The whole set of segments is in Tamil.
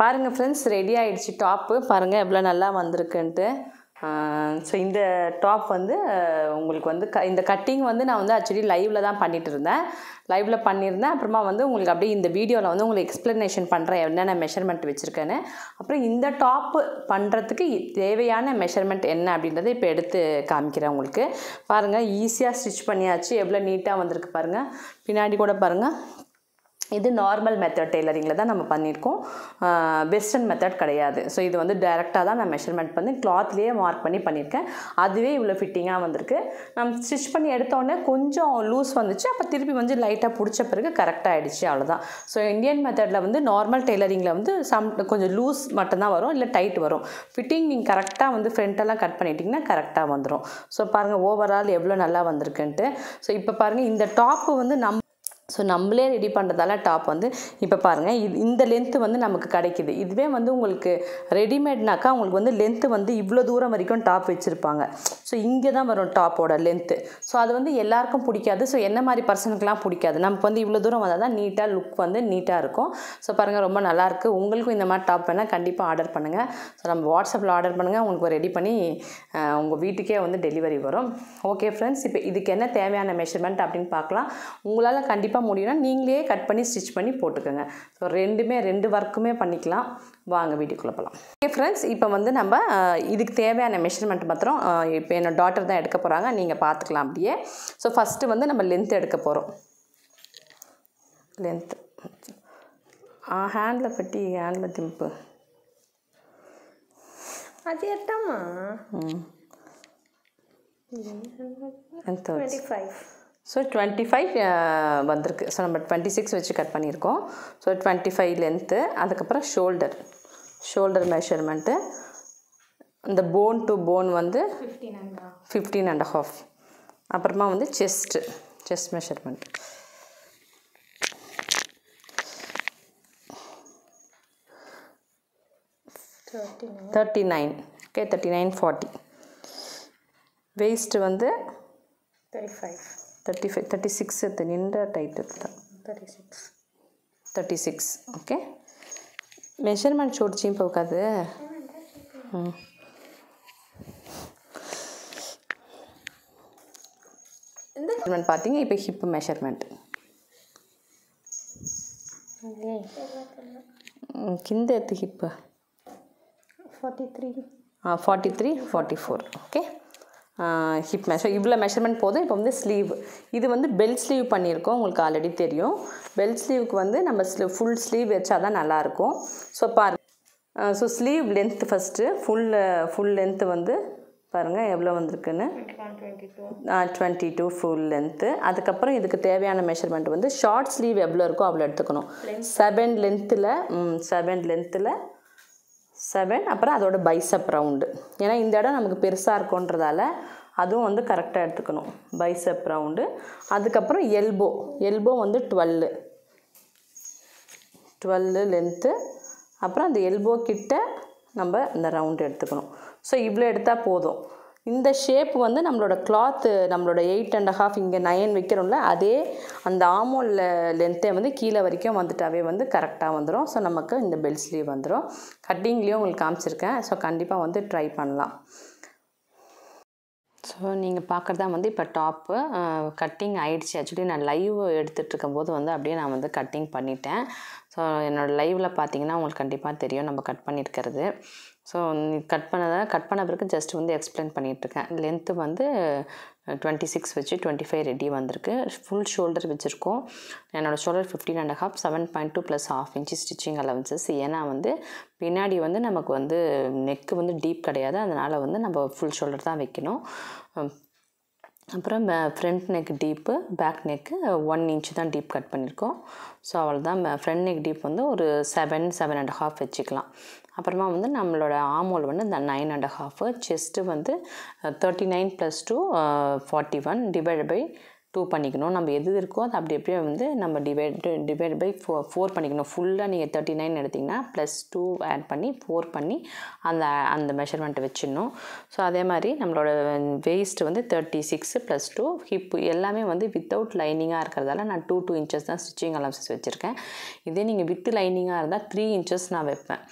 பாருங்கள் ஃப்ரெண்ட்ஸ் ரெடி ஆகிடுச்சு டாப்பு பாருங்கள் எவ்வளோ நல்லா வந்திருக்குன்ட்டு ஸோ இந்த டாப் வந்து உங்களுக்கு வந்து க இந்த கட்டிங் வந்து நான் வந்து ஆக்சுவலி லைவில் தான் பண்ணிகிட்டு இருந்தேன் லைவில் பண்ணியிருந்தேன் அப்புறமா வந்து உங்களுக்கு அப்படியே இந்த வீடியோவில் வந்து உங்களுக்கு எக்ஸ்ப்ளனேஷன் பண்ணுறேன் என்னென்ன மெஷர்மெண்ட் வச்சுருக்கேன்னு அப்புறம் இந்த டாப்பு பண்ணுறதுக்கு தேவையான மெஷர்மெண்ட் என்ன அப்படின்றத இப்போ எடுத்து காமிக்கிறேன் உங்களுக்கு பாருங்கள் ஈஸியாக ஸ்டிச் பண்ணியாச்சு எவ்வளோ நீட்டாக வந்திருக்கு பாருங்கள் பின்னாடி கூட பாருங்கள் இது நார்மல் மெத்தட் டெய்லரிங்கில் தான் நம்ம பண்ணியிருக்கோம் வெஸ்டர்ன் மெத்தட் கிடையாது ஸோ இது வந்து டைரெக்டாக தான் நான் மெஷர்மெண்ட் பண்ணி கிளாத்லேயே மார்க் பண்ணி பண்ணியிருக்கேன் அதுவே இவ்வளோ ஃபிட்டிங்காக வந்திருக்கு நம்ம ஸ்டிச் பண்ணி எடுத்தோடனே கொஞ்சம் லூஸ் வந்துச்சு அப்போ திருப்பி வந்து லைட்டாக பிடிச்ச பிறகு கரெக்டாக ஆகிடுச்சு அவ்வளோதான் ஸோ இந்தியன் மெத்தடில் வந்து நார்மல் டெய்லரிங்கில் வந்து சம் கொஞ்சம் லூஸ் மட்டும்தான் வரும் இல்லை டைட் வரும் ஃபிட்டிங் நீங்கள் கரெக்டாக வந்து ஃப்ரண்ட்டெல்லாம் கட் பண்ணிட்டீங்கன்னா கரெக்டாக வந்துடும் ஸோ பாருங்கள் ஓவரால் எவ்வளோ நல்லா வந்திருக்குன்ட்டு ஸோ இப்போ பாருங்கள் இந்த டாப்பு வந்து நம்ம ஸோ நம்மளே ரெடி பண்ணுறதால டாப் வந்து இப்போ பாருங்கள் இது இந்த லென்த்து வந்து நமக்கு கிடைக்கிது இதுவே வந்து உங்களுக்கு ரெடிமேட்னாக்கா உங்களுக்கு வந்து லென்த்து வந்து இவ்வளோ தூரம் வரைக்கும் டாப் வச்சுருப்பாங்க ஸோ இங்கே தான் வரும் டாப்போட லென்த்து ஸோ அது வந்து எல்லாருக்கும் பிடிக்காது ஸோ என்ன மாதிரி பர்சனுக்குலாம் பிடிக்காது நமக்கு வந்து இவ்வளோ தூரம் வந்தால் தான் நீட்டாக லுக் வந்து நீட்டாக இருக்கும் ஸோ பாருங்கள் ரொம்ப நல்லாயிருக்கு உங்களுக்கும் இந்த மாதிரி டாப் வேணால் கண்டிப்பாக ஆர்டர் பண்ணுங்கள் ஸோ நம்ம வாட்ஸ்அப்பில் ஆர்டர் பண்ணுங்கள் உங்களுக்கு ரெடி பண்ணி உங்கள் வீட்டுக்கே வந்து டெலிவரி வரும் ஓகே ஃப்ரெண்ட்ஸ் இப்போ இதுக்கு என்ன தேவையான மெஷர்மெண்ட் அப்படின்னு பார்க்கலாம் உங்களால் கண்டிப்பாக கண்டிப்பாக முடியும்னா நீங்களே கட் பண்ணி ஸ்டிச் பண்ணி போட்டுக்கோங்க ஸோ ரெண்டுமே ரெண்டு ஒர்க்குமே பண்ணிக்கலாம் வாங்க வீடியோக்குள்ளே போகலாம் ஓகே ஃப்ரெண்ட்ஸ் இப்போ வந்து நம்ம இதுக்கு தேவையான மெஷர்மெண்ட் மாத்திரம் இப்போ என்னோட டாட்டர் தான் எடுக்க போகிறாங்க நீங்கள் பார்த்துக்கலாம் அப்படியே ஸோ ஃபஸ்ட்டு வந்து நம்ம லென்த் எடுக்க போகிறோம் லென்த்து ஹேண்டில் பட்டி ஹேண்டில் திம்பு அது எட்டாமா ம் ஃபைவ் ஸோ டுவெண்ட்டி ஃபைவ் வந்திருக்கு ஸோ நம்ம டுவெண்ட்டி சிக்ஸ் வச்சு கட் பண்ணியிருக்கோம் ஸோ டுவெண்ட்டி ஃபைவ் லென்த்து அதுக்கப்புறம் ஷோல்டர் ஷோல்டர் மெஷர்மெண்ட்டு இந்த போன் டு போன் வந்து ஃபிஃப்டீன் அண்ட் ஹாஃப் அப்புறமா வந்து chest chest measurement thirty nine okay thirty nine forty waist வந்து thirty five thirty five thirty six எடுத்து நின்ற ಟೈಟ್ தான் thirty six thirty six okay measurement ಚೂಡು போகாது ಹ್ಞೂ மெஷர்மெண்ட் பார்த்தீங்க இப்போ ஹிப் மெஷர்மெண்ட் கிந்த எத்து ஹிப்பு ஃபார்ட்டி த்ரீ ஆ forty three forty four okay hip measure இவ்வளோ மெஷர்மெண்ட் போதும் இப்போ வந்து ஸ்லீவ் இது வந்து பெல்ட் ஸ்லீவ் பண்ணியிருக்கோம் உங்களுக்கு ஆல்ரெடி தெரியும் பெல்ட் ஸ்லீவுக்கு வந்து நம்ம ஸ்லீ ஃபுல் ஸ்லீவ் வச்சால் தான் நல்லாயிருக்கும் ஸோ பாரு so sleeve length first full full length வந்து பாருங்கள் எவ்வளோ வந்திருக்குன்னு டுவெண்ட்டி டூ ஃபுல் லென்த்து அதுக்கப்புறம் இதுக்கு தேவையான மெஷர்மெண்ட் வந்து ஷார்ட் ஸ்லீவ் எவ்வளோ இருக்கோ அவ்வளோ எடுத்துக்கணும் செவன் லென்த்தில் செவன் லென்த்தில் செவன் அப்புறம் அதோட பைசப் ரவுண்டு ஏன்னா இந்த இடம் நமக்கு பெருசாக இருக்குன்றதால அதுவும் வந்து கரெக்டாக எடுத்துக்கணும் பைசப் ரவுண்டு அதுக்கப்புறம் எல்போ எல்போ வந்து டுவெல்லு டுவெல்லு லென்த்து அப்புறம் அந்த எல்போ கிட்ட நம்ம அந்த ரவுண்டு எடுத்துக்கணும் ஸோ இவ்வளோ எடுத்தால் போதும் இந்த ஷேப் வந்து நம்மளோட கிளாத்து நம்மளோட எயிட் அண்ட் ஹாஃப் இங்கே நயன் வைக்கிறோம்ல அதே அந்த ஆமோல் லென்த்தை வந்து கீழே வரைக்கும் வந்துட்டாவே வந்து கரெக்டாக வந்துடும் ஸோ நமக்கு இந்த பெல் ஸ்லீவ் வந்துடும் கட்டிங்லேயும் உங்களுக்கு காமிச்சிருக்கேன் ஸோ கண்டிப்பாக வந்து ட்ரை பண்ணலாம் ஸோ நீங்கள் பார்க்குறதா வந்து இப்போ டாப்பு கட்டிங் ஆகிடுச்சு ஆக்சுவலி நான் லைவ் எடுத்துகிட்டு இருக்கும்போது வந்து அப்படியே நான் வந்து கட்டிங் பண்ணிட்டேன் ஸோ என்னோடய லைவில் பார்த்தீங்கன்னா உங்களுக்கு கண்டிப்பாக தெரியும் நம்ம கட் பண்ணியிருக்கிறது ஸோ கட் பண்ணதை கட் பண்ண பிறகு ஜஸ்ட் வந்து எக்ஸ்பிளைன் பண்ணிகிட்ருக்கேன் லென்த்து வந்து டுவெண்ட்டி சிக்ஸ் வச்சு டுவெண்ட்டி ஃபைவ் ரெடி வந்திருக்கு ஃபுல் ஷோல்டர் வச்சுருக்கோம் என்னோடய shoulder fifteen and half seven point two plus half inch stitching allowances ஏன்னா வந்து பின்னாடி வந்து நமக்கு வந்து நெக்கு வந்து டீப் கிடையாது அதனால் வந்து நம்ம ஃபுல் ஷோல்டர் தான் வைக்கணும் அப்புறம் front neck deep back neck one inch தான் டீப் கட் பண்ணியிருக்கோம் ஸோ அவள் தான் ஃப்ரண்ட் நெக் டீப் வந்து ஒரு செவன் செவன் அண்ட் ஹாஃப் வச்சுக்கலாம் அப்புறமா வந்து நம்மளோட ஆமோல் வந்து இந்த நைன் அண்ட் ஹாஃபு செஸ்ட்டு வந்து thirty nine plus two forty one divide by two பண்ணிக்கணும் நம்ம எது இருக்கோ அது அப்படி எப்படியே வந்து நம்ம divide divide by four four பண்ணிக்கணும் ஃபுல்லாக நீங்கள் தேர்ட்டி நைன் எடுத்திங்கன்னா ப்ளஸ் டூ ஆட் பண்ணி ஃபோர் பண்ணி அந்த அந்த மெஷர்மெண்ட்டை வச்சிடணும் ஸோ அதே மாதிரி நம்மளோட வேஸ்ட்டு வந்து thirty six plus two hip எல்லாமே வந்து வித்தவுட் லைனிங்காக இருக்கிறதால நான் டூ டூ இன்ச்சஸ் தான் ஸ்டிச்சிங் அலவன்சஸ் வச்சுருக்கேன் இதே நீங்கள் வித் லைனிங்காக இருந்தால் த்ரீ இன்ச்சஸ் நான் வைப்பேன்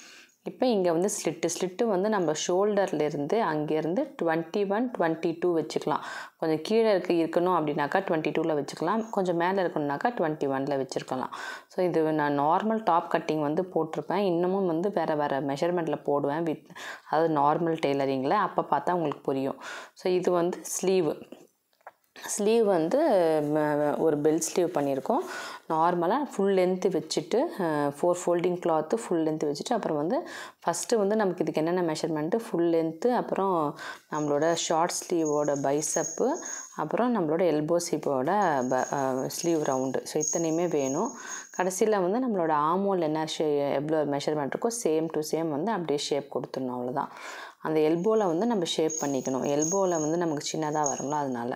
இப்போ இங்கே வந்து ஸ்லிட்டு ஸ்லிட்டு வந்து நம்ம ஷோல்டர்லேருந்து அங்கேருந்து டுவெண்ட்டி ஒன் டுவெண்ட்டி டூ வச்சுக்கலாம் கொஞ்சம் கீழே இருக்க இருக்கணும் அப்படின்னாக்கா டுவெண்ட்டி டூவில் வச்சுக்கலாம் கொஞ்சம் மேலே இருக்கணுனாக்கா டுவெண்ட்டி ஒனில் வச்சுருக்கலாம் ஸோ இது நான் நார்மல் டாப் கட்டிங் வந்து போட்டிருப்பேன் இன்னமும் வந்து வேறு வேறு மெஷர்மெண்ட்டில் போடுவேன் வித் அதாவது நார்மல் டெய்லரிங்கில் அப்போ பார்த்தா உங்களுக்கு புரியும் ஸோ இது வந்து ஸ்லீவு ஸ்லீவ் வந்து ஒரு பெல்ட் ஸ்லீவ் பண்ணியிருக்கோம் நார்மலாக ஃபுல் லென்த்து வச்சுட்டு four folding cloth full length வச்சுட்டு அப்புறம் வந்து ஃபஸ்ட்டு வந்து நமக்கு இதுக்கு என்னென்ன மெஷர்மெண்ட்டு ஃபுல் லென்த்து அப்புறம் நம்மளோட ஷார்ட் ஸ்லீவோட பைசப்பு அப்புறம் நம்மளோட எல்போ சீப்போட ப ஸ்லீவ் ரவுண்டு ஸோ இத்தனையுமே வேணும் கடைசியில் வந்து நம்மளோட ஆமோல் என்ன ஷே எவ்வளோ மெஷர்மெண்ட் இருக்கோ சேம் டு சேம் வந்து அப்படியே ஷேப் கொடுத்துடணும் அவ்வளோதான் அந்த எல்போவில் வந்து நம்ம ஷேப் பண்ணிக்கணும் எல்போவில் வந்து நமக்கு சின்னதாக வரும்ல அதனால்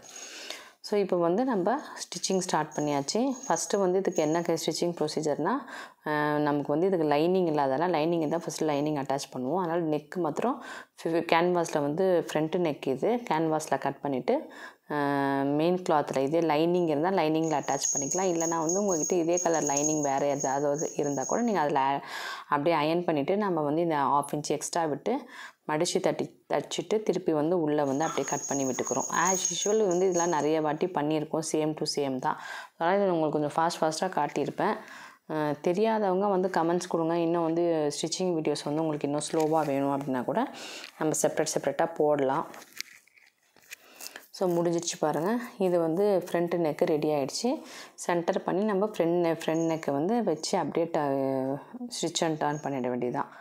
ஸோ இப்போ வந்து நம்ம ஸ்டிச்சிங் ஸ்டார்ட் பண்ணியாச்சு ஃபஸ்ட்டு வந்து இதுக்கு என்ன ஸ்டிச்சிங் ப்ரொசீஜர்னால் நமக்கு வந்து இதுக்கு லைனிங் இல்லாதனால லைனிங் தான் ஃபஸ்ட்டு லைனிங் அட்டாச் பண்ணுவோம் அதனால் நெக்கு மாத்திரம் கேன்வாஸில் வந்து ஃப்ரண்ட்டு நெக் இது கேன்வாஸில் கட் பண்ணிவிட்டு மெயின் கிளாத்தில் இதே லைனிங் இருந்தால் லைனிங்கில் அட்டாச் பண்ணிக்கலாம் இல்லைனா வந்து உங்கள்கிட்ட இதே கலர் லைனிங் வேறு ஏதாவது இருந்தால் கூட நீங்கள் அதில் அப்படியே அயன் பண்ணிவிட்டு நம்ம வந்து இந்த ஆஃப் இன்ச் எக்ஸ்ட்ரா விட்டு மடிச்சு தட்டி தச்சுட்டு திருப்பி வந்து உள்ளே வந்து அப்படியே கட் பண்ணி விட்டுக்கிறோம் ஆஸ் யூஷுவல் வந்து இதெல்லாம் நிறைய வாட்டி பண்ணியிருக்கோம் சேம் டு சேம் தான் அதனால் இதில் உங்களுக்கு கொஞ்சம் ஃபாஸ்ட் ஃபாஸ்ட்டாக காட்டியிருப்பேன் தெரியாதவங்க வந்து கமெண்ட்ஸ் கொடுங்க இன்னும் வந்து ஸ்டிச்சிங் வீடியோஸ் வந்து உங்களுக்கு இன்னும் ஸ்லோவாக வேணும் அப்படின்னா கூட நம்ம செப்ரேட் செப்ரேட்டாக போடலாம் ஸோ முடிஞ்சிருச்சு பாருங்கள் இது வந்து ஃப்ரண்ட் நெக்கு ரெடி ஆகிடுச்சு சென்டர் பண்ணி நம்ம ஃப்ரெண்ட் நெ ஃப்ரெண்ட் நெக்கு வந்து வச்சு அப்டேட் ஸ்டிச் அண்ட் டர்ன் பண்ணிட வேண்டியதுதான்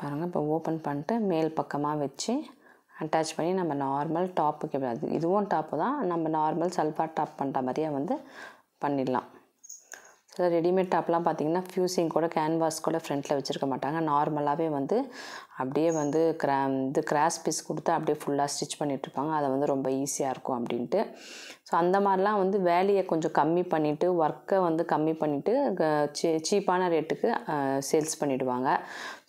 பாருங்கள் இப்போ ஓப்பன் பண்ணிட்டு மேல் பக்கமாக வச்சு அட்டாச் பண்ணி நம்ம நார்மல் டாப்புக்கு அது இதுவும் டாப்பு தான் நம்ம நார்மல் சல்ஃபார் டாப் பண்ணுற மாதிரியே வந்து பண்ணிடலாம் சில ரெடிமேட் டாப்லாம் பார்த்தீங்கன்னா ஃபியூசிங் கூட கேன்வாஸ் கூட ஃப்ரண்ட்டில் வச்சுருக்க மாட்டாங்க நார்மலாகவே வந்து அப்படியே வந்து கிரா இது கிராஸ் பீஸ் கொடுத்து அப்படியே ஃபுல்லாக ஸ்டிச் பண்ணிகிட்ருப்பாங்க அதை வந்து ரொம்ப ஈஸியாக இருக்கும் அப்படின்ட்டு ஸோ அந்த மாதிரிலாம் வந்து வேலையை கொஞ்சம் கம்மி பண்ணிவிட்டு ஒர்க்கை வந்து கம்மி பண்ணிவிட்டு சீ சீப்பான ரேட்டுக்கு சேல்ஸ் பண்ணிவிடுவாங்க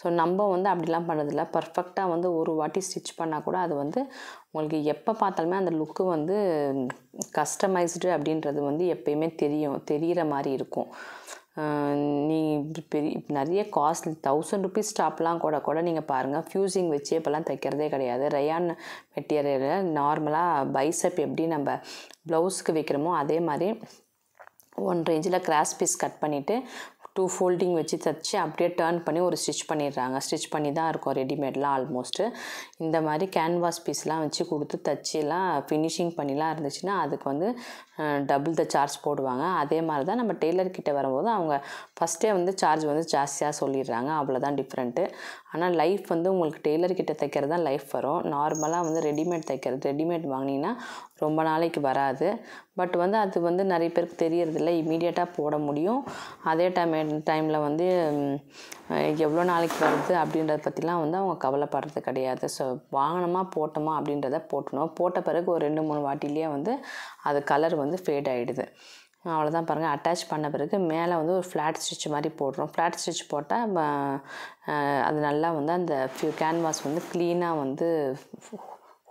ஸோ நம்ம வந்து அப்படிலாம் பண்ணதில்ல பர்ஃபெக்டாக வந்து ஒரு வாட்டி ஸ்டிச் பண்ணால் கூட அது வந்து உங்களுக்கு எப்போ பார்த்தாலுமே அந்த லுக்கு வந்து கஸ்டமைஸ்டு அப்படின்றது வந்து எப்பயுமே தெரியும் தெரிகிற மாதிரி இருக்கும் நீ பெரிய நிறைய காஸ்ட் தௌசண்ட் ருபீஸ் ஸ்டாப்லாம் கூட கூட நீங்கள் பாருங்கள் ஃப்யூசிங் வச்சு இப்போல்லாம் தைக்கிறதே கிடையாது ரயான் மெட்டீரியலில் நார்மலாக பைசப் எப்படி நம்ம ப்ளவுஸுக்கு வைக்கிறோமோ அதே மாதிரி ஒன் ரேஞ்சில் கிராஸ் பீஸ் கட் பண்ணிவிட்டு டூ ஃபோல்டிங் வச்சு தைச்சி அப்படியே டேர்ன் பண்ணி ஒரு ஸ்டிச் பண்ணிடுறாங்க ஸ்டிச் பண்ணி தான் இருக்கும் ரெடிமேட்லாம் ஆல்மோஸ்ட்டு இந்த மாதிரி கேன்வாஸ் பீஸ்லாம் வச்சு கொடுத்து தைச்சிலாம் ஃபினிஷிங் பண்ணிலாம் இருந்துச்சுன்னா அதுக்கு வந்து டபுள் த சார்ஜ் போடுவாங்க அதே மாதிரி தான் நம்ம டெய்லர் கிட்டே வரும்போது அவங்க ஃபஸ்ட்டே வந்து சார்ஜ் வந்து ஜாஸ்தியாக சொல்லிடுறாங்க அவ்வளோதான் டிஃப்ரெண்ட்டு ஆனால் லைஃப் வந்து உங்களுக்கு டெய்லர்கிட்ட தைக்கிறது தான் லைஃப் வரும் நார்மலாக வந்து ரெடிமேட் தைக்கிறது ரெடிமேட் வாங்கினீங்கன்னா ரொம்ப நாளைக்கு வராது பட் வந்து அது வந்து நிறைய பேருக்கு தெரியறதில்ல இமீடியட்டாக போட முடியும் அதே டைம் டைமில் வந்து எவ்வளோ நாளைக்கு வருது அப்படின்றத பற்றிலாம் வந்து அவங்க கவலைப்படுறது கிடையாது ஸோ வாங்கினோமா போட்டோமா அப்படின்றத போட்டணும் போட்ட பிறகு ஒரு ரெண்டு மூணு வாட்டிலேயே வந்து அது கலர் வந்து ஃபேட் ஆகிடுது அவ்வளோதான் பாருங்கள் அட்டாச் பண்ண பிறகு மேலே வந்து ஒரு ஃப்ளாட் ஸ்டிச் மாதிரி போடுறோம் ஃப்ளாட் ஸ்டிச் போட்டால் அது நல்லா வந்து அந்த ஃபியூ கேன்வாஸ் வந்து க்ளீனாக வந்து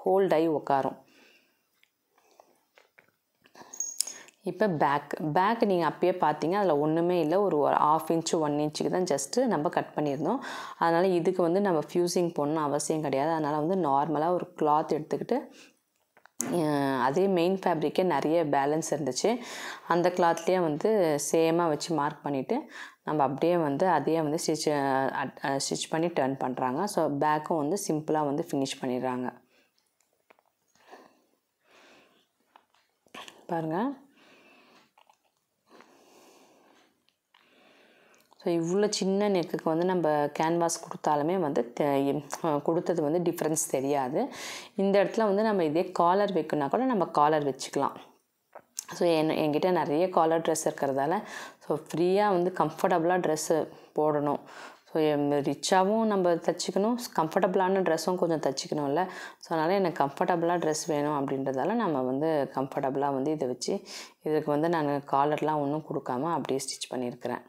ஹோல்டாகி உட்காரும் இப்போ பேக் பேக் நீங்கள் அப்பயே பார்த்தீங்க அதில் ஒன்றுமே இல்லை ஒரு ஆஃப் இன்ச்சு ஒன் இன்ச்சுக்கு தான் ஜஸ்ட்டு நம்ம கட் பண்ணியிருந்தோம் அதனால் இதுக்கு வந்து நம்ம ஃப்யூசிங் போடணும் அவசியம் கிடையாது அதனால் வந்து நார்மலாக ஒரு கிளாத் எடுத்துக்கிட்டு அதே மெயின் ஃபேப்ரிக்கே நிறைய பேலன்ஸ் இருந்துச்சு அந்த கிளாத்லேயே வந்து சேமாக வச்சு மார்க் பண்ணிவிட்டு நம்ம அப்படியே வந்து அதையே வந்து ஸ்டிச் ஸ்டிச் பண்ணி டர்ன் பண்ணுறாங்க ஸோ பேக்கும் வந்து சிம்பிளாக வந்து ஃபினிஷ் பண்ணிடுறாங்க பாருங்கள் ஸோ இவ்வளோ சின்ன நெக்குக்கு வந்து நம்ம கேன்வாஸ் கொடுத்தாலுமே வந்து கொடுத்தது வந்து டிஃப்ரென்ஸ் தெரியாது இந்த இடத்துல வந்து நம்ம இதே காலர் வைக்கணும்னா கூட நம்ம காலர் வச்சுக்கலாம் ஸோ என் என்கிட்ட நிறைய காலர் ட்ரெஸ் இருக்கிறதால ஸோ ஃப்ரீயாக வந்து கம்ஃபர்டபுளாக ட்ரெஸ்ஸு போடணும் ஸோ ரிச்சாகவும் நம்ம தைச்சிக்கணும் கம்ஃபர்டபுளான ட்ரெஸ்ஸும் கொஞ்சம் தைச்சிக்கணும்ல ஸோ அதனால் எனக்கு கம்ஃபர்டபுளாக ட்ரெஸ் வேணும் அப்படின்றதால நம்ம வந்து கம்ஃபர்டபுளாக வந்து இதை வச்சு இதுக்கு வந்து நான் காலர்லாம் ஒன்றும் கொடுக்காமல் அப்படியே ஸ்டிச் பண்ணியிருக்கிறேன்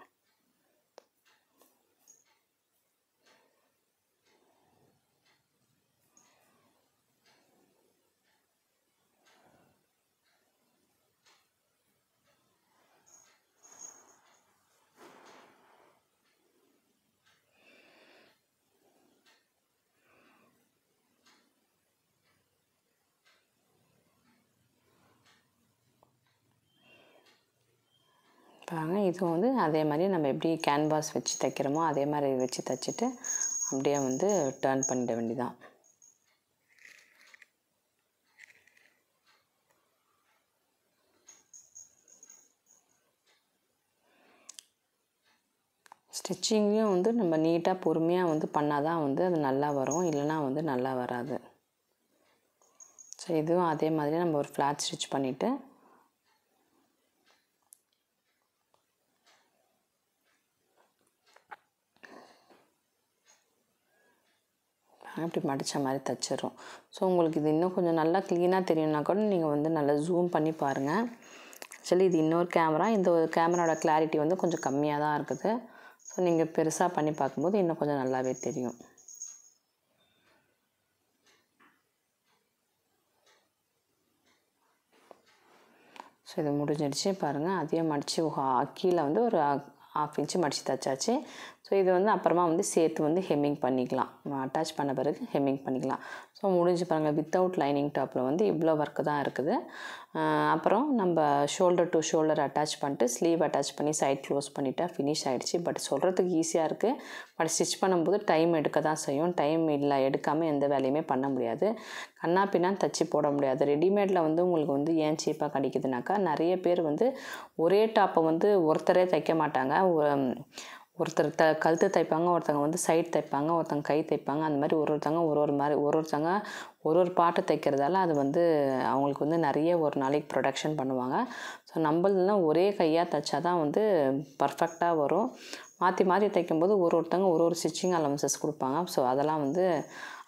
கொடுத்துருக்காங்க இதுவும் வந்து அதே மாதிரி நம்ம எப்படி கேன்வாஸ் வச்சு தைக்கிறோமோ அதே மாதிரி வச்சு தைச்சிட்டு அப்படியே வந்து டேர்ன் பண்ணிட வேண்டிதான் ஸ்டிச்சிங்லேயும் வந்து நம்ம நீட்டாக பொறுமையாக வந்து பண்ணால் தான் வந்து அது நல்லா வரும் இல்லைனா வந்து நல்லா வராது ஸோ இதுவும் அதே மாதிரி நம்ம ஒரு ஃப்ளாட் ஸ்டிச் பண்ணிவிட்டு இப்படி மடித்த மாதிரி தைச்சிரும் ஸோ உங்களுக்கு இது இன்னும் கொஞ்சம் நல்லா க்ளீனாக தெரியும்னா கூட நீங்கள் வந்து நல்லா ஜூம் பண்ணி பாருங்கள் ஆக்சுவலி இது இன்னொரு கேமரா இந்த ஒரு கேமராவோட கிளாரிட்டி வந்து கொஞ்சம் கம்மியாக தான் இருக்குது ஸோ நீங்கள் பெருசாக பண்ணி பார்க்கும்போது இன்னும் கொஞ்சம் நல்லாவே தெரியும் ஸோ இது முடிஞ்சிடுச்சு பாருங்கள் அதையும் மடித்து கீழே வந்து ஒரு ஹாஃப் இன்ச்சு மடித்து தைச்சாச்சு ஸோ இது வந்து அப்புறமா வந்து சேர்த்து வந்து ஹெம்மிங் பண்ணிக்கலாம் அட்டாச் பண்ண பிறகு ஹெம்மிங் பண்ணிக்கலாம் ஸோ முடிஞ்சு பாருங்கள் வித்தவுட் லைனிங் டாப்பில் வந்து இவ்வளோ ஒர்க்கு தான் இருக்குது அப்புறம் நம்ம ஷோல்டர் டு ஷோல்டர் அட்டாச் பண்ணிட்டு ஸ்லீவ் அட்டாச் பண்ணி சைட் க்ளோஸ் பண்ணிவிட்டா ஃபினிஷ் ஆகிடுச்சு பட் சொல்கிறதுக்கு ஈஸியாக இருக்குது பட் ஸ்டிச் பண்ணும்போது டைம் எடுக்க தான் செய்யும் டைம் இல்லை எடுக்காமல் எந்த வேலையுமே பண்ண முடியாது கண்ணா பின்னா தச்சு போட முடியாது ரெடிமேடில் வந்து உங்களுக்கு வந்து ஏன் சீப்பாக கிடைக்குதுனாக்கா நிறைய பேர் வந்து ஒரே டாப்பை வந்து ஒருத்தரே தைக்க மாட்டாங்க ஒருத்தர் த கழுத்து தைப்பாங்க ஒருத்தவங்க வந்து சைட் தைப்பாங்க ஒருத்தவங்க கை தைப்பாங்க அந்த மாதிரி ஒரு ஒருத்தவங்க ஒரு ஒரு மாதிரி ஒரு ஒருத்தவங்க ஒரு ஒரு பாட்டு தைக்கிறதால அது வந்து அவங்களுக்கு வந்து நிறைய ஒரு நாளைக்கு ப்ரொடக்ஷன் பண்ணுவாங்க ஸோ நம்மளெலாம் ஒரே கையாக தைச்சா தான் வந்து பர்ஃபெக்டாக வரும் மாற்றி மாற்றி தைக்கும்போது ஒரு ஒருத்தவங்க ஒரு ஒரு ஸ்டிச்சிங் அலவன்சஸ் கொடுப்பாங்க ஸோ அதெல்லாம் வந்து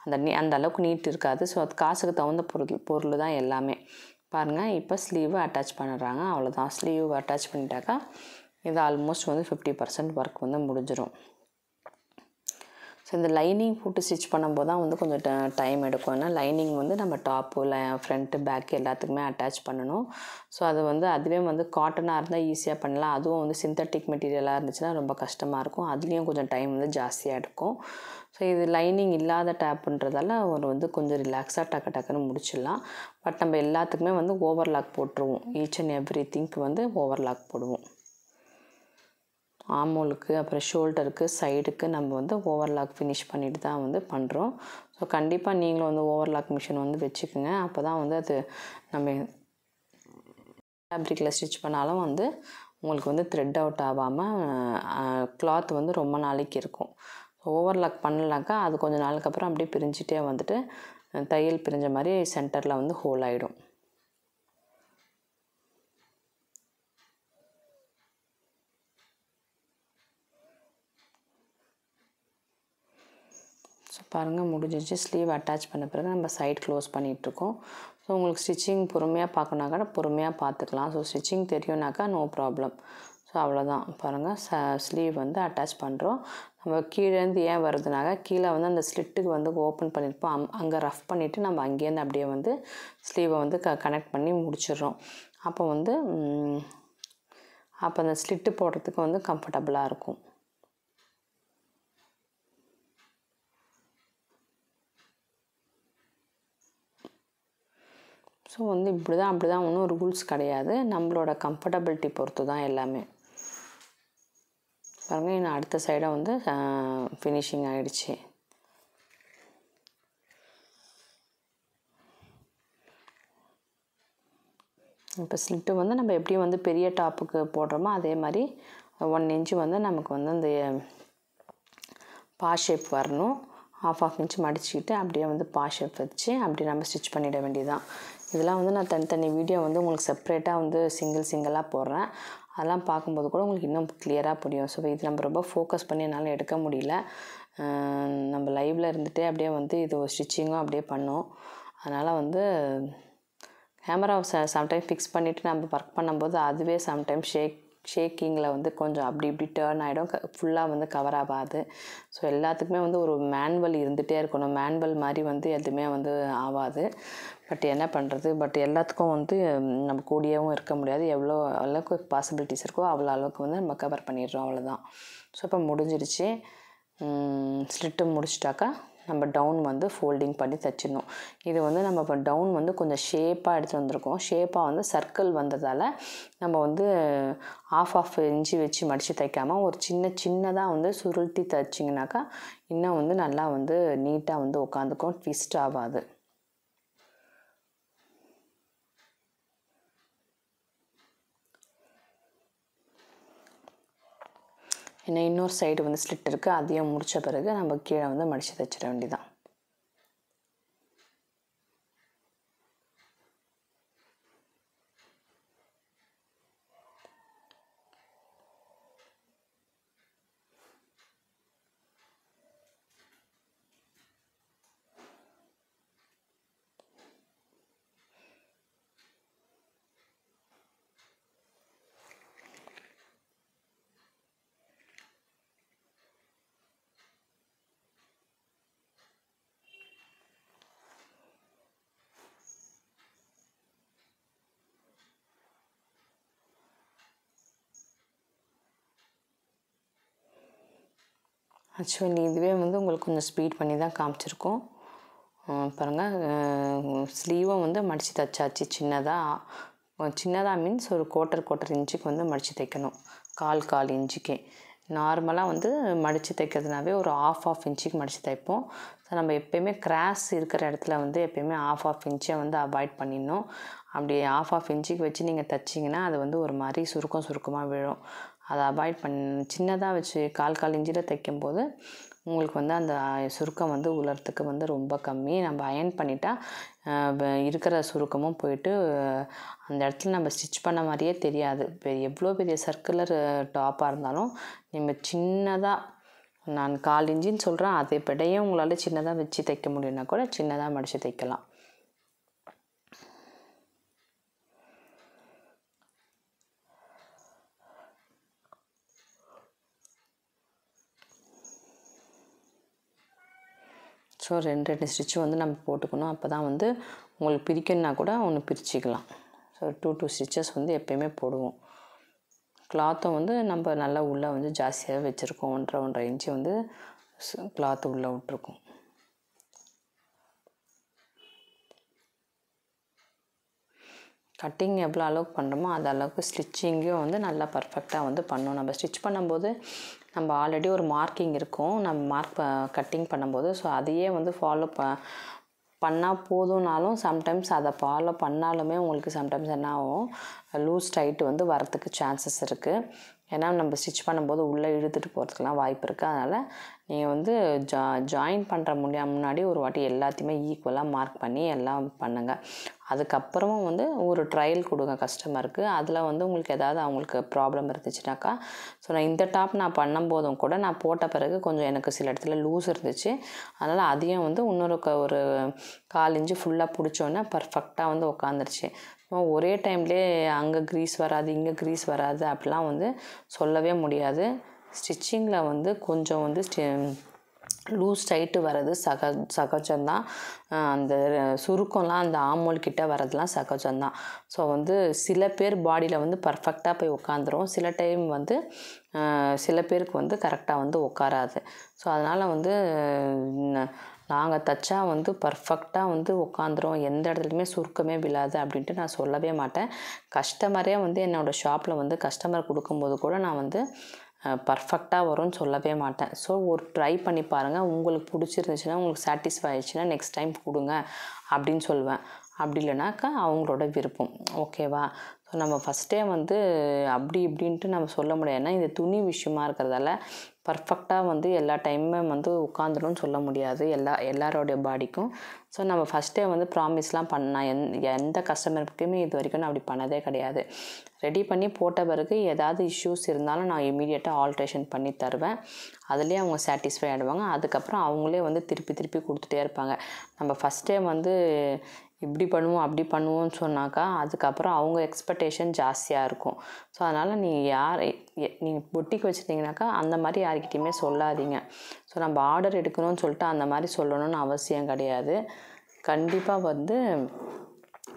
அந்த நீ அந்த அளவுக்கு நீட் இருக்காது ஸோ அது காசுக்கு தகுந்த பொருள் பொருள் தான் எல்லாமே பாருங்கள் இப்போ ஸ்லீவை அட்டாச் பண்ணுறாங்க அவ்வளோதான் ஸ்லீவ் அட்டாச் பண்ணிட்டாக்கா இது ஆல்மோஸ்ட் வந்து ஃபிஃப்டி பர்சன்ட் ஒர்க் வந்து முடிஞ்சிடும் ஸோ இந்த லைனிங் போட்டு ஸ்டிச் பண்ணும்போது தான் வந்து கொஞ்சம் டைம் எடுக்கும் ஏன்னா லைனிங் வந்து நம்ம டாப்பு இல்லை ஃப்ரண்ட்டு பேக் எல்லாத்துக்குமே அட்டாச் பண்ணணும் ஸோ அது வந்து அதுவே வந்து காட்டனாக இருந்தால் ஈஸியாக பண்ணலாம் அதுவும் வந்து சிந்தட்டிக் மெட்டீரியலாக இருந்துச்சுன்னா ரொம்ப கஷ்டமாக இருக்கும் அதுலேயும் கொஞ்சம் டைம் வந்து ஜாஸ்தியாக எடுக்கும் ஸோ இது லைனிங் இல்லாத டேப்புன்றதால அவர் வந்து கொஞ்சம் ரிலாக்ஸாக டக்கு டக்குன்னு முடிச்சிடலாம் பட் நம்ம எல்லாத்துக்குமே வந்து ஓவர்லாக் போட்டுருவோம் ஈச் அண்ட் எவ்ரி திங்க் வந்து ஓவர்லாக் போடுவோம் ஆமோலுக்கு அப்புறம் ஷோல்டருக்கு சைடுக்கு நம்ம வந்து ஓவர்லாக் ஃபினிஷ் பண்ணிவிட்டு தான் வந்து பண்ணுறோம் ஸோ கண்டிப்பாக நீங்களும் வந்து ஓவர்லாக் மிஷின் வந்து வச்சுக்கோங்க அப்போ தான் வந்து அது நம்ம ஃபேப்ரிக்கில் ஸ்டிச் பண்ணாலும் வந்து உங்களுக்கு வந்து த்ரெட் அவுட் ஆகாமல் கிளாத் வந்து ரொம்ப நாளைக்கு இருக்கும் ஓவர்லாக் பண்ணலாக்கா அது கொஞ்சம் நாளுக்கு அப்புறம் அப்படியே பிரிஞ்சிட்டே வந்துட்டு தையல் பிரிஞ்ச மாதிரி சென்டரில் வந்து ஹோல் ஆகிடும் பாருங்கள் முடிஞ்சிருச்சு ஸ்லீவ் அட்டாச் பண்ண பிறகு நம்ம சைட் க்ளோஸ் பண்ணிகிட்ருக்கோம் ஸோ உங்களுக்கு ஸ்டிச்சிங் பொறுமையாக பார்க்கணுனாக்கா பொறுமையாக பார்த்துக்கலாம் ஸோ ஸ்டிச்சிங் தெரியும்னாக்கா நோ ப்ராப்ளம் ஸோ அவ்வளோதான் பாருங்கள் ச ஸ்லீவ் வந்து அட்டாச் பண்ணுறோம் நம்ம கீழேருந்து ஏன் வருதுனாக்கா கீழே வந்து அந்த ஸ்லிட்டுக்கு வந்து ஓப்பன் பண்ணியிருப்போம் அங்கே ரஃப் பண்ணிவிட்டு நம்ம அங்கேருந்து அப்படியே வந்து ஸ்லீவை வந்து க கனெக்ட் பண்ணி முடிச்சிடுறோம் அப்போ வந்து அப்போ அந்த ஸ்லிட்டு போடுறதுக்கு வந்து கம்ஃபர்டபுளாக இருக்கும் ஸோ வந்து இப்படி தான் அப்படி தான் ஒன்றும் ரூல்ஸ் கிடையாது நம்மளோட கம்ஃபர்டபிலிட்டி பொறுத்து தான் எல்லாமே பாருங்கள் நான் அடுத்த சைடாக வந்து ஃபினிஷிங் ஆகிடுச்சு இப்போ ஸ்லிட்டு வந்து நம்ம எப்படி வந்து பெரிய டாப்புக்கு போடுறோமோ அதே மாதிரி ஒன் இன்ச்சு வந்து நமக்கு வந்து அந்த பா ஷேப் வரணும் ஹாஃப் ஆஃப் இன்ச் மடிச்சுக்கிட்டு அப்படியே வந்து பா ஷேப் வச்சு அப்படியே நம்ம ஸ்டிச் பண்ணிட வேண்டியதுதான் இதெல்லாம் வந்து நான் தனித்தனி வீடியோ வந்து உங்களுக்கு செப்ரேட்டாக வந்து சிங்கிள் சிங்கிளாக போடுறேன் அதெல்லாம் பார்க்கும்போது கூட உங்களுக்கு இன்னும் கிளியராக புரியும் ஸோ இது நம்ம ரொம்ப ஃபோக்கஸ் பண்ணி என்னால் எடுக்க முடியல நம்ம லைவில் இருந்துகிட்டே அப்படியே வந்து இது ஒரு ஸ்டிச்சிங்கும் அப்படியே பண்ணோம் அதனால் வந்து கேமரா ச சம்டைம் ஃபிக்ஸ் பண்ணிவிட்டு நம்ம ஒர்க் பண்ணும்போது அதுவே சம்டைம் ஷேக் ஷேக்கிங்கில் வந்து கொஞ்சம் அப்படி இப்படி டேர்ன் ஆகிடும் ஃபுல்லாக வந்து கவர் ஆகாது ஸோ எல்லாத்துக்குமே வந்து ஒரு மேன்வல் இருந்துகிட்டே இருக்கணும் மேன்வல் மாதிரி வந்து எதுவுமே வந்து ஆகாது பட் என்ன பண்ணுறது பட் எல்லாத்துக்கும் வந்து நம்ம கூடியவும் இருக்க முடியாது எவ்வளோ அளவுக்கு பாசிபிலிட்டிஸ் இருக்கோ அவ்வளோ அளவுக்கு வந்து நம்ம கவர் பண்ணிடுறோம் அவ்வளோதான் ஸோ இப்போ முடிஞ்சிடுச்சு ஸ்லிட்டு முடிச்சிட்டாக்கா நம்ம டவுன் வந்து ஃபோல்டிங் பண்ணி தைச்சிடணும் இது வந்து நம்ம இப்போ டவுன் வந்து கொஞ்சம் ஷேப்பாக எடுத்து வந்திருக்கோம் ஷேப்பாக வந்து சர்க்கிள் வந்ததால் நம்ம வந்து ஆஃப் ஆஃப் இன்ச்சு வச்சு மடித்து தைக்காமல் ஒரு சின்ன சின்னதாக வந்து சுருட்டி தைச்சிங்கனாக்கா இன்னும் வந்து நல்லா வந்து நீட்டாக வந்து உட்காந்துக்கும் ட்விஸ்ட் ஆகாது இன்னும் இன்னொரு சைடு வந்து ஸ்லிட் இருக்குது அதையும் முடித்த பிறகு நம்ம கீழே வந்து மடித்து தைச்சிட வேண்டியதான் ஆக்சுவலி இதுவே வந்து உங்களுக்கு கொஞ்சம் ஸ்பீட் பண்ணி தான் காமிச்சிருக்கோம் பாருங்கள் ஸ்லீவும் வந்து மடித்து தைச்சாச்சு சின்னதாக சின்னதாக மீன்ஸ் ஒரு குவார்ட்டர் குவார்ட்டர் இன்ச்சுக்கு வந்து மடித்து தைக்கணும் கால் கால் இன்ச்சுக்கே நார்மலாக வந்து மடித்து தைக்கிறதுனாவே ஒரு ஆஃப் ஆஃப் இன்ச்சுக்கு மடித்து தைப்போம் ஸோ நம்ம எப்போயுமே கிராஸ் இருக்கிற இடத்துல வந்து எப்போயுமே ஆஃப் ஆஃப் இன்ச்சை வந்து அவாய்ட் பண்ணிடணும் அப்படி ஆஃப் ஆஃப் இன்ச்சுக்கு வச்சு நீங்கள் தைச்சிங்கன்னா அது வந்து ஒரு மாதிரி சுருக்கம் சுருக்கமாக விழும் அதை அவாய்ட் பண்ண சின்னதாக வச்சு கால் கால் இஞ்சியில் தைக்கும்போது உங்களுக்கு வந்து அந்த சுருக்கம் வந்து உலர்த்துக்கு வந்து ரொம்ப கம்மி நம்ம அயன் பண்ணிட்டா இருக்கிற சுருக்கமும் போயிட்டு அந்த இடத்துல நம்ம ஸ்டிச் பண்ண மாதிரியே தெரியாது எவ்வளோ பெரிய சர்க்குலர் டாப்பாக இருந்தாலும் நம்ம சின்னதாக நான் கால் இஞ்சின்னு சொல்கிறேன் அதை விடையே உங்களால் சின்னதாக வச்சு தைக்க முடியும்னா கூட சின்னதாக மடித்து தைக்கலாம் ஸோ ரெண்டு ரெண்டு ஸ்டிச்சு வந்து நம்ம போட்டுக்கணும் அப்போ தான் வந்து உங்களுக்கு பிரிக்கணுன்னா கூட ஒன்று பிரிச்சுக்கலாம் ஸோ டூ டூ ஸ்டிச்சஸ் வந்து எப்போயுமே போடுவோம் கிளாத்தும் வந்து நம்ம நல்லா உள்ளே வந்து ஜாஸ்தியாக வச்சுருக்கோம் ஒன்றரை ஒன்றரை இன்ச்சு வந்து கிளாத்து உள்ளே விட்ருக்கோம் கட்டிங் எவ்வளோ அளவுக்கு பண்ணுறோமோ அது அளவுக்கு ஸ்டிச்சிங்கும் வந்து நல்லா பர்ஃபெக்டாக வந்து பண்ணணும் நம்ம ஸ்டிச் பண்ணும்போது நம்ம ஆல்ரெடி ஒரு மார்க்கிங் இருக்கும் நம்ம மார்க் கட்டிங் பண்ணும்போது ஸோ அதையே வந்து ஃபாலோ ப பண்ணால் போதும்னாலும் சம்டைம்ஸ் அதை ஃபாலோ பண்ணாலுமே உங்களுக்கு சம்டைம்ஸ் என்ன ஆகும் லூஸ் டைட் வந்து வரத்துக்கு சான்சஸ் இருக்குது ஏன்னா நம்ம ஸ்டிச் பண்ணும்போது உள்ளே இழுத்துட்டு போகிறதுக்கெலாம் வாய்ப்பு இருக்குது அதனால் நீங்கள் வந்து ஜா ஜாயின் பண்ணுற முடியா முன்னாடி ஒரு வாட்டி எல்லாத்தையுமே ஈக்குவலாக மார்க் பண்ணி எல்லாம் பண்ணுங்கள் அதுக்கப்புறமும் வந்து ஒரு ட்ரையல் கொடுங்க கஸ்டமருக்கு அதில் வந்து உங்களுக்கு எதாவது அவங்களுக்கு ப்ராப்ளம் இருந்துச்சுனாக்கா ஸோ நான் இந்த டாப் நான் பண்ணும்போதும் கூட நான் போட்ட பிறகு கொஞ்சம் எனக்கு சில இடத்துல லூஸ் இருந்துச்சு அதனால் அதையும் வந்து இன்னொரு க ஒரு கால் இன்ச்சு ஃபுல்லாக பிடிச்சோன்னே பர்ஃபெக்டாக வந்து உட்காந்துருச்சு ஒரே டைம்லேயே அங்கே க்ரீஸ் வராது இங்கே க்ரீஸ் வராது அப்படிலாம் வந்து சொல்லவே முடியாது ஸ்டிச்சிங்கில் வந்து கொஞ்சம் வந்து லூஸ் டைட்டு வர்றது சக சகஜம்தான் அந்த சுருக்கம்லாம் அந்த ஆமோல் கிட்டே வரதுலாம் சகஜம்தான் ஸோ வந்து சில பேர் பாடியில் வந்து பர்ஃபெக்டாக போய் உட்காந்துரும் சில டைம் வந்து சில பேருக்கு வந்து கரெக்டாக வந்து உட்காராது ஸோ அதனால் வந்து நாங்கள் தைச்சா வந்து பர்ஃபெக்டாக வந்து உட்காந்துரும் எந்த இடத்துலையுமே சுருக்கமே விழாது அப்படின்ட்டு நான் சொல்லவே மாட்டேன் கஸ்டமரே வந்து என்னோடய ஷாப்பில் வந்து கஸ்டமர் கொடுக்கும்போது கூட நான் வந்து பர்ஃபெக்டாக வரும்னு சொல்லவே மாட்டேன் ஸோ ஒரு ட்ரை பண்ணி பாருங்கள் உங்களுக்கு பிடிச்சிருந்துச்சுன்னா உங்களுக்கு சாட்டிஸ்ஃபை ஆயிடுச்சுன்னா நெக்ஸ்ட் டைம் கொடுங்க அப்படின்னு சொல்லுவேன் அப்படி இல்லைனாக்கா அவங்களோட விருப்பம் ஓகேவா ஸோ நம்ம ஃபஸ்ட்டே வந்து அப்படி இப்படின்ட்டு நம்ம சொல்ல முடியாது இந்த துணி விஷயமா இருக்கிறதால பர்ஃபெக்டாக வந்து எல்லா டைமுமே வந்து உட்காந்துடும் சொல்ல முடியாது எல்லா எல்லாரோடைய பாடிக்கும் ஸோ நம்ம ஃபஸ்ட்டே வந்து ப்ராமிஸ்லாம் பண்ணால் எந் எந்த கஸ்டமருக்குமே இது வரைக்கும் நான் அப்படி பண்ணதே கிடையாது ரெடி பண்ணி போட்ட பிறகு ஏதாவது இஷ்யூஸ் இருந்தாலும் நான் இமீடியட்டாக ஆல்ட்ரேஷன் பண்ணி தருவேன் அதுலேயே அவங்க சாட்டிஸ்ஃபை ஆகிடுவாங்க அதுக்கப்புறம் அவங்களே வந்து திருப்பி திருப்பி கொடுத்துட்டே இருப்பாங்க நம்ம ஃபஸ்ட்டே வந்து இப்படி பண்ணுவோம் அப்படி பண்ணுவோம்னு சொன்னாக்கா அதுக்கப்புறம் அவங்க எக்ஸ்பெக்டேஷன் ஜாஸ்தியாக இருக்கும் ஸோ அதனால் நீங்கள் யார் நீங்கள் பொட்டிக்கு வச்சுருந்தீங்கனாக்கா அந்த மாதிரி யார்கிட்டையுமே சொல்லாதீங்க ஸோ நம்ம ஆர்டர் எடுக்கணும்னு சொல்லிட்டு அந்த மாதிரி சொல்லணும்னு அவசியம் கிடையாது கண்டிப்பாக வந்து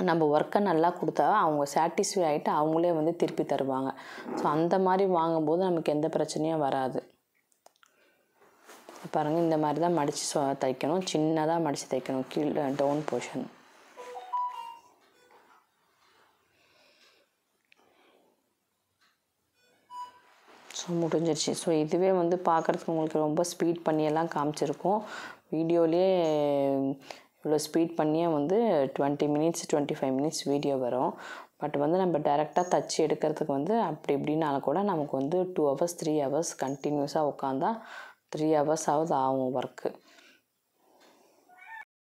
நம்ம ஒர்க்கை நல்லா கொடுத்தா அவங்க சாட்டிஸ்ஃபை ஆகிட்டு அவங்களே வந்து திருப்பி தருவாங்க ஸோ அந்த மாதிரி வாங்கும்போது நமக்கு எந்த பிரச்சனையும் வராது பாருங்கள் இந்த மாதிரி தான் மடித்து தைக்கணும் சின்னதாக மடித்து தைக்கணும் கீழே டவுன் போர்ஷன் ஸோ முடிஞ்சிருச்சு ஸோ இதுவே வந்து பார்க்குறதுக்கு உங்களுக்கு ரொம்ப ஸ்பீட் பண்ணியெல்லாம் காமிச்சிருக்கோம் வீடியோலேயே இவ்வளோ ஸ்பீட் பண்ணியே வந்து twenty minutes twenty five minutes video வரும் பட் வந்து நம்ம டைரெக்டாக தச்சு எடுக்கிறதுக்கு வந்து அப்படி இப்படின்னாலும் கூட நமக்கு வந்து டூ ஹவர்ஸ் த்ரீ ஹவர்ஸ் கண்டினியூஸாக உட்காந்தா த்ரீ ஹவர்ஸ் ஆகுது ஆகும் ஒர்க்கு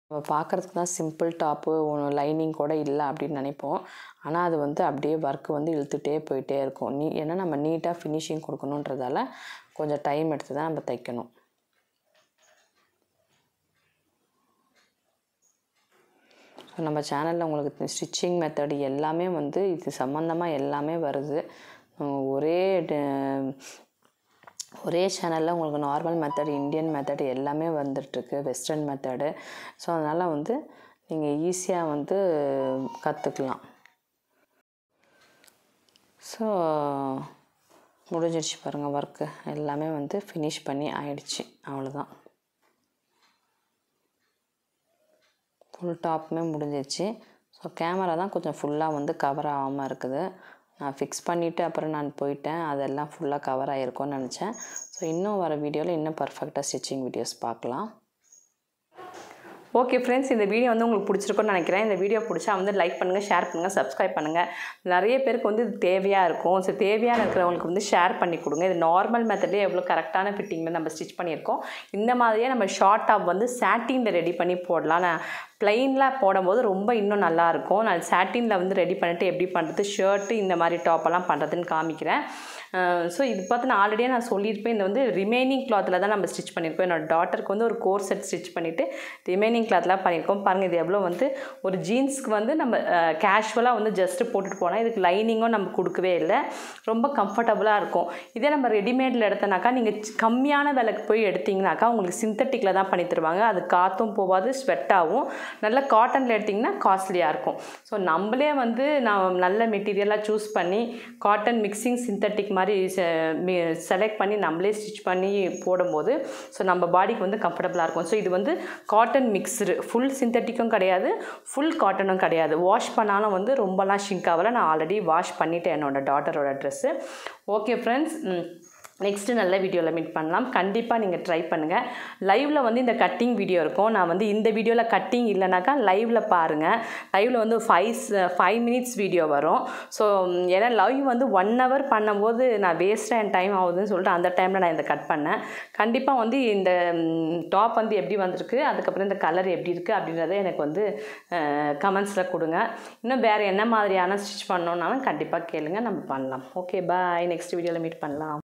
நம்ம பார்க்குறதுக்கு தான் சிம்பிள் டாப்பு லைனிங் கூட இல்லை அப்படின்னு நினைப்போம் ஆனால் அது வந்து அப்படியே ஒர்க் வந்து இழுத்துகிட்டே போயிட்டே இருக்கும் நீ ஏன்னா நம்ம நீட்டாக ஃபினிஷிங் கொடுக்கணுன்றதால கொஞ்சம் டைம் எடுத்து தான் நம்ம தைக்கணும் ஸோ நம்ம சேனலில் உங்களுக்கு ஸ்டிச்சிங் மெத்தடு எல்லாமே வந்து இது சம்மந்தமாக எல்லாமே வருது ஒரே ஒரே சேனலில் உங்களுக்கு நார்மல் மெத்தட் இந்தியன் மெத்தட் எல்லாமே வந்துட்டுருக்கு வெஸ்டர்ன் மெத்தடு ஸோ அதனால் வந்து நீங்கள் ஈஸியாக வந்து கற்றுக்கலாம் ஸோ முடிஞ்சிடுச்சு பாருங்கள் ஒர்க்கு எல்லாமே வந்து ஃபினிஷ் பண்ணி ஆயிடுச்சு அவ்வளோதான் ஃபுல் டாப்புமே முடிஞ்சிடுச்சு ஸோ கேமரா தான் கொஞ்சம் ஃபுல்லாக வந்து கவர் ஆகாமல் இருக்குது நான் ஃபிக்ஸ் பண்ணிவிட்டு அப்புறம் நான் போயிட்டேன் அதெல்லாம் ஃபுல்லாக கவர் ஆகிருக்கும்னு நினச்சேன் ஸோ இன்னும் வர வீடியோவில் இன்னும் பர்ஃபெக்டாக ஸ்டிச்சிங் வீடியோஸ் பார்க்கலாம் ஓகே ஃப்ரெண்ட்ஸ் இந்த வீடியோ வந்து உங்களுக்கு பிடிச்சிருக்கும்னு நினைக்கிறேன் இந்த வீடியோ பிடிச்சா வந்து லைக் பண்ணுங்கள் ஷேர் பண்ணுங்கள் சப்ஸ்கிரைப் பண்ணுங்கள் நிறைய பேருக்கு வந்து இது தேவையாக இருக்கும் ஸோ தேவையாக இருக்கிறவங்களுக்கு வந்து ஷேர் பண்ணி கொடுங்க இது நார்மல் மெத்தட்லேயே எவ்வளோ கரெக்டான ஃபிட்டிங்கில் நம்ம ஸ்டிச் பண்ணியிருக்கோம் இந்த மாதிரியே நம்ம ஷார்ட் டாப் வந்து சாட்டிங்கில் ரெடி பண்ணி போடலாம் ப்ளைனில் போடும்போது ரொம்ப இன்னும் நல்லாயிருக்கும் நான் சாட்டினில் வந்து ரெடி பண்ணிவிட்டு எப்படி பண்ணுறது ஷர்ட்டு இந்த மாதிரி டாப்பெல்லாம் பண்ணுறதுன்னு காமிக்கிறேன் ஸோ இது பார்த்து நான் ஆல்ரெடியாக நான் சொல்லியிருப்பேன் இந்த வந்து ரிமைனிங் கிளாத்தில் தான் நம்ம ஸ்டிச் பண்ணியிருக்கோம் என்னோடய டாட்டருக்கு வந்து ஒரு கோர் செட் ஸ்டிச் பண்ணிவிட்டு ரிமைனிங் கிளாத்லாம் பண்ணியிருக்கோம் பாருங்கள் இது எவ்வளோ வந்து ஒரு ஜீன்ஸ்க்கு வந்து நம்ம கேஷுவலாக வந்து ஜஸ்ட்டு போட்டுட்டு போனால் இதுக்கு லைனிங்கும் நம்ம கொடுக்கவே இல்லை ரொம்ப கம்ஃபர்டபுளாக இருக்கும் இதே நம்ம ரெடிமேடில் எடுத்தனாக்கா நீங்கள் கம்மியான விலைக்கு போய் எடுத்திங்கனாக்கா உங்களுக்கு சிந்தட்டிக்கில் தான் பண்ணி தருவாங்க அது காற்றும் போகாது ஸ்வெட்டாகவும் நல்ல காட்டனில் எடுத்திங்கன்னா காஸ்ட்லியாக இருக்கும் ஸோ நம்மளே வந்து நான் நல்ல மெட்டீரியலாக சூஸ் பண்ணி காட்டன் மிக்சிங் சிந்தட்டிக் மாதிரி செலக்ட் பண்ணி நம்மளே ஸ்டிச் பண்ணி போடும்போது ஸோ நம்ம பாடிக்கு வந்து கம்ஃபர்டபுளாக இருக்கும் ஸோ இது வந்து காட்டன் மிக்சரு ஃபுல் சிந்தட்டிக்கும் கிடையாது ஃபுல் காட்டனும் கிடையாது வாஷ் பண்ணாலும் வந்து ரொம்பலாம் ஷிங்க் ஆகலை நான் ஆல்ரெடி வாஷ் பண்ணிவிட்டேன் என்னோடய டாட்டரோட ட்ரெஸ்ஸு ஓகே ஃப்ரெண்ட்ஸ் நெக்ஸ்ட்டு நல்ல வீடியோவில் மீட் பண்ணலாம் கண்டிப்பாக நீங்கள் ட்ரை பண்ணுங்கள் லைவில் வந்து இந்த கட்டிங் வீடியோ இருக்கும் நான் வந்து இந்த வீடியோவில் கட்டிங் இல்லைனாக்கா லைவில் பாருங்கள் லைவில் வந்து ஃபைவ் ஃபைவ் மினிட்ஸ் வீடியோ வரும் ஸோ ஏன்னா லைவ் வந்து ஒன் ஹவர் பண்ணும்போது நான் வேஸ்ட்டாக என் டைம் ஆகுதுன்னு சொல்லிட்டு அந்த டைமில் நான் இதை கட் பண்ணேன் கண்டிப்பாக வந்து இந்த டாப் வந்து எப்படி வந்திருக்கு அதுக்கப்புறம் இந்த கலர் எப்படி இருக்குது அப்படின்றத எனக்கு வந்து கமெண்ட்ஸில் கொடுங்க இன்னும் வேறு என்ன மாதிரியான ஸ்டிச் பண்ணோன்னாலும் கண்டிப்பாக கேளுங்கள் நம்ம பண்ணலாம் ஓகே பாய் நெக்ஸ்ட் வீடியோவில் மீட் பண்ணலாம்